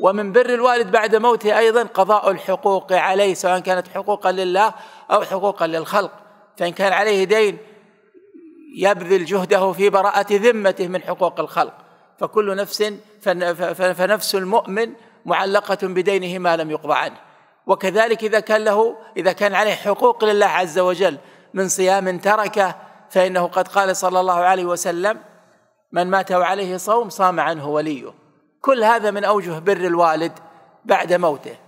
ومن بر الوالد بعد موته ايضا قضاء الحقوق عليه سواء كانت حقوقا لله او حقوقا للخلق فان كان عليه دين يبذل جهده في براءه ذمته من حقوق الخلق فكل نفس فنفس المؤمن معلقه بدينه ما لم يقضى عنه وكذلك اذا كان له اذا كان عليه حقوق لله عز وجل من صيام تركه فانه قد قال صلى الله عليه وسلم من مات وعليه صوم صام عنه وليه كل هذا من اوجه بر الوالد بعد موته